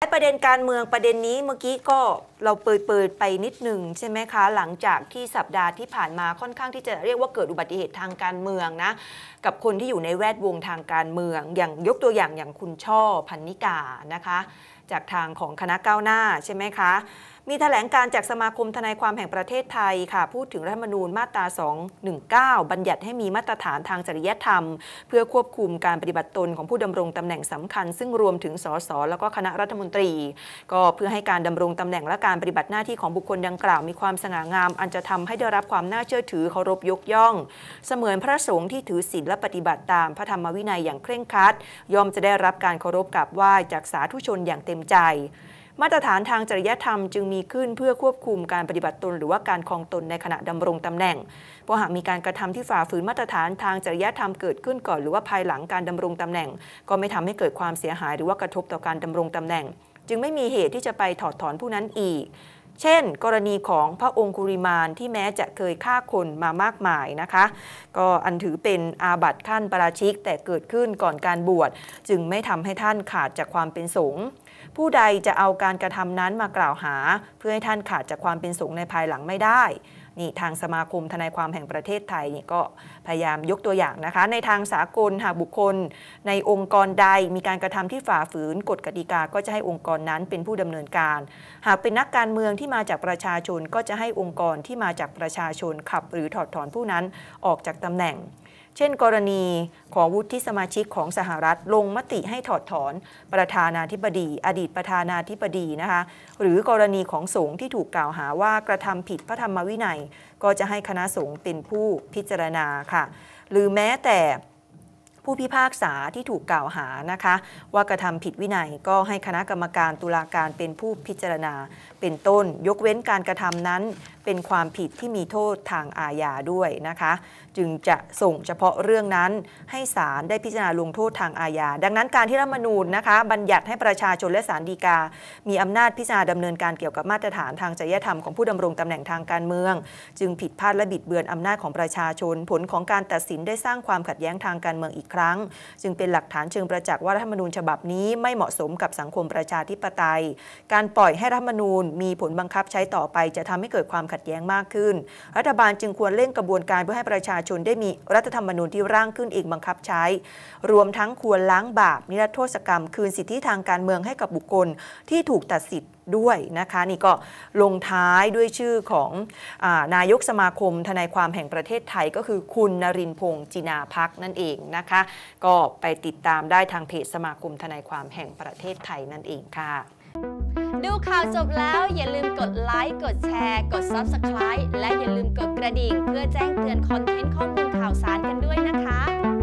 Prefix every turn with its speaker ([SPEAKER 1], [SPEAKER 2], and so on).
[SPEAKER 1] และประเด็นการเมืองประเด็นนี้เมื่อกี้ก็เราเปิดเปิดไปนิดหนึ่งใช่ไหมคะ หลังจากที่สัปดาห์ที่ผ่านมาค่อนข้างที่จะเรียกว่าเกิดอุบัติเหตุทางการเมืองนะ กับคนที่อยู่ในแวดวงทางการเมือง อย่างยกตัวอย่างอย่างคุณช่อพันนิกานะคะ จากทางของคณะก้าวหน้า ใช่ไหมคะมีถแถลงการจากสมาคม ทนายความแห่งประเทศไทยค่ะพูดถึงรัฐธรรมนูญมาตรา 219 บัญญัติให้มีมาตรฐานทางจริยธรรม เพื่อควบคุมการปฏิบัติตนของผู้ดำรงตำแหน่งสำคัญ ซึ่งรวมถึงสส แล้วก็คณะรัฐมนตรี ก็เพื่อให้การดำรงตำแหน่งและการปฏิบัติหน้าที่ของบุคคลดังกล่าวมีความสง่างาม อันจะทำให้ได้รับความน่าเชื่อถือเคารพยกย่อง เสมือนพระสงฆ์ที่ถือศีลและปฏิบัติตามพระธรรมวินัยอย่างเคร่งครัด ย่อมจะได้รับการเคารพกราบไหว้จากสาธุชนอย่างเต็มใจมาตรฐานทางจริยธรรมจึงมีขึ้นเพื่อควบคุมการปฏิบัติตน หรือว่าการคลองตนในขณะดำรงตำแหน่ง เพราะหากมีการกระทำที่ฝ่าฝืนมาตรฐานทางจริยธรรมเกิดขึ้นก่อนหรือว่าภายหลังการดำรงตำแหน่ง ก็ไม่ทำให้เกิดความเสียหายหรือว่ากระทบต่อการดำรงตำแหน่ง จึงไม่มีเหตุที่จะไปถอดถอนผู้นั้นอีกเช่น กรณีของพระองคุริมานที่แม้จะเคยฆ่าคนมามากมายนะคะ ก็อันถือเป็นอาบัติขั้นประราชิกแต่เกิดขึ้นก่อนการบวชจึงไม่ทำให้ท่านขาดจากความเป็นสงฆ์ผู้ใดจะเอาการกระทำนั้นมากล่าวหา เพื่อให้ท่านขาดจากความเป็นสงฆ์ในภายหลังไม่ได้นี่ทางสมาคมทนายความแห่งประเทศไทยนี่ก็พยายามยกตัวอย่างนะคะ ในทางสากล หากบุคคล ในองค์กรใดมีการกระทำที่ฝ่าฝืน กฎกติกา ก็จะให้องค์กรนั้นเป็นผู้ดำเนินการ หากเป็นนักการเมืองที่มาจากประชาชน ก็จะให้องค์กรที่มาจากประชาชนขับ หรือถอดถอนผู้นั้นออกจากตำแหน่งเช่นกรณีของวุฒิสมาชิกของสหรัฐลงมติให้ถอดถอนประธานาธิบดี อดีตประธานาธิบดีนะคะหรือกรณีของสงฆ์ที่ถูกกล่าวหาว่ากระทำผิดพระธรรมวินัยก็จะให้คณะสงฆ์เป็นผู้พิจารณาค่ะ หรือแม้แต่ผู้พิพากษาที่ถูกกล่าวหานะคะ ว่ากระทำผิดวินัยก็ให้คณะกรรมการตุลาการเป็นผู้พิจารณา เป็นต้นยกเว้นการกระทำนั้นเป็นความผิดที่มีโทษทางอาญาด้วยนะคะ จึงจะส่งเฉพาะเรื่องนั้นให้ศาลได้พิจารณาลงโทษทางอาญาดังนั้นการที่รัฐมนูญนะคะ บัญญัติให้ประชาชนและศาลฎีกา มีอำนาจพิจารณาดำเนินการเกี่ยวกับมาตรฐาน ทางจริยธรรมของผู้ดำรง ตำแหน่งทางการเมือง จึงผิดพลาดและบิดเบือนอำนาจของประชาชน ผลของการตัดสินได้สร้างความขัดแย้งทางการเมืองอีกครั้ง จึงเป็นหลักฐานเชิงประจักษ์ว่ารัฐมนูญฉบับนี้ไม่เหมาะสมกับสังคมประชาธิปไตย การปล่อยให้รัฐมนูญมีผลบังคับใช้ต่อไป จะทำให้เกิดความขััดแย้งมากขึ้น รัฐบาลจึงควรเร่งกระบวนการเพื่อให้ประชาชนได้มีรัฐธรรมนูญที่ร่างขึ้นอีกบังคับใช้ รวมทั้งควรล้างบาปนิรโทษกรรมคืนสิทธิทางการเมืองให้กับบุคคลที่ถูกตัดสิทธิด้วยนะคะ นี่ก็ลงท้ายด้วยชื่อของอนายกสมาคมทนายความแห่งประเทศไทยก็คือคุณนรินพงศ์จินาพักนั่นเองนะคะ ก็ไปติดตามได้ทางเพจสมาคมทนายความแห่งประเทศไทยนั่นเองค่ะ
[SPEAKER 2] ดูข่าวจบแล้วอย่าลืมกดไลค์ กดแชร์ กด Subscribe และอย่าลืมกดกระดิ่ง เพื่อแจ้งเตือนคอนเทนต์ข้อมูลข่าวสารกันด้วยนะคะ